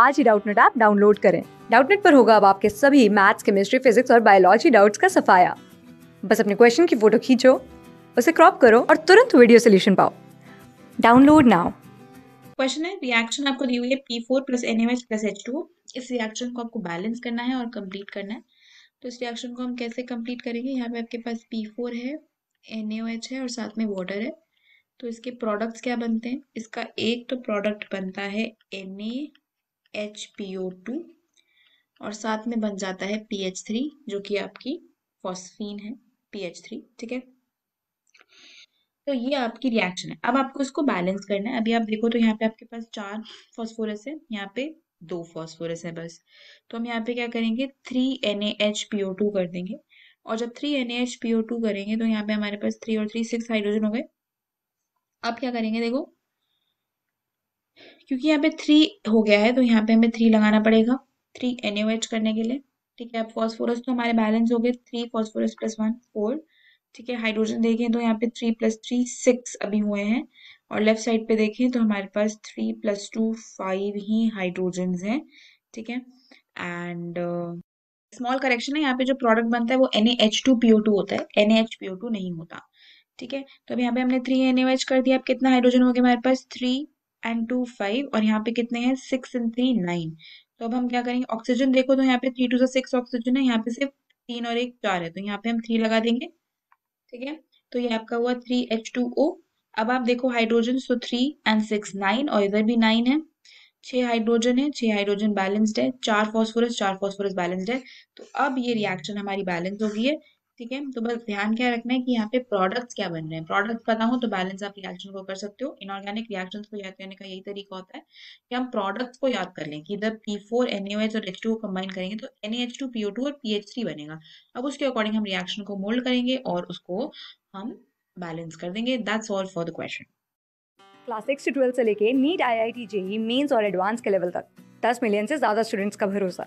आज ही Doubtnut app download करें डाउटनेट पर होगा अब आपके सभी मैथ्स केमिस्ट्री फिजिक्स और बायोलॉजी डाउट्स का सफाया बस अपने क्वेश्चन की फोटो खींचो उसे क्रॉप करो और तुरंत वीडियो सोल्यूशन पाओ डाउनलोड नाउ क्वेश्चन है रिएक्शन आपको दी हुई है P four plus N M H plus H two इस रिएक्शन को आपको बैलेंस करना है और कंप्लीट करना है तो इस रिएक्शन को हम कैसे कंप्लीट करेंगे यहाँ पे आपके पास पी फोर है एन एच है और साथ में वाटर है तो इसके प्रोडक्ट्स क्या बनते हैं इसका एक तो प्रोडक्ट बनता है एन ए HPO2 और साथ में बन जाता है PH3 जो कि आपकी फॉस्फीन है PH3 ठीक है तो ये आपकी रिएक्शन है अब आपको इसको बैलेंस करना है अभी आप देखो तो यहाँ पे आपके पास चार फॉस्फोरस है यहाँ पे दो फॉस्फोरस है बस तो हम यहाँ पे क्या करेंगे थ्री एन टू कर देंगे और जब थ्री एन टू करेंगे तो यहाँ पे हमारे पास थ्री और थ्री सिक्स हाइड्रोजन हो गए अब क्या करेंगे देखो क्योंकि यहाँ पे थ्री हो गया है तो यहाँ पे हमें थ्री लगाना पड़ेगा थ्री एन करने के लिए ठीक है अब फॉस्फोरस तो हमारे बैलेंस हो गए three phosphorus plus one four ठीक है हाइड्रोजन देखें तो यहाँ पे थ्री प्लस थ्री सिक्स अभी हुए हैं और लेफ्ट साइड पे देखें तो हमारे पास थ्री प्लस टू फाइव ही हाइड्रोजन है ठीक है एंड स्मॉल करेक्शन है यहाँ पे जो प्रोडक्ट बनता है वो N H two P O two होता है एन एच पीओ टू नहीं होता ठीक है तो अभी यहाँ पे हमने थ्री एन एच कर दिया अब कितना हाइड्रोजन हो गया हमारे पास थ्री एंड टू फाइव और यहाँ पे कितने हैं सिक्स एंड थ्री नाइन तो अब हम क्या करेंगे ऑक्सीजन देखो तो यहाँ पे थ्री टू सिक्स ऑक्सीजन है यहाँ पे सिर्फ तीन और एक चार है तो यहाँ पे हम थ्री लगा देंगे ठीक है तो ये आपका हुआ थ्री एच टू ओ अब आप देखो hydrogen so three and six nine और इधर भी नाइन है छह हाइड्रोजन है छह हाइड्रोजन बैलेंस्ड है चार फॉस्फोरस चार फॉस्फोरस बैलेंस्ड है तो अब ये रिएक्शन हमारी बैलेंस हो गई है ठीक है तो बस ध्यान क्या रखना है कि यहाँ पे प्रोडक्ट्स क्या बन रहे हैं प्रोडक्ट्स पता हो तो बैलेंस आप रिएक्शन को कर सकते हो इनऑर्गेनिक रिएक्शंस को याद करने का यही तरीका होता है कि हम प्रोडक्ट्स को याद कर लें कि इधर पी फोर और एच को कंबाइन करेंगे तो एन PO2 और पी बनेगा अब उसके अकॉर्डिंग हम रिएक्शन को मोल्ड करेंगे और उसको हम बैलेंस कर देंगे that's all for the question class six से ट्वेल्थ से लेके NEET I I T JEE mains और एडवांस के लेवल तक दस मिलियन से ज़्यादा स्टूडेंट्स का भरोसा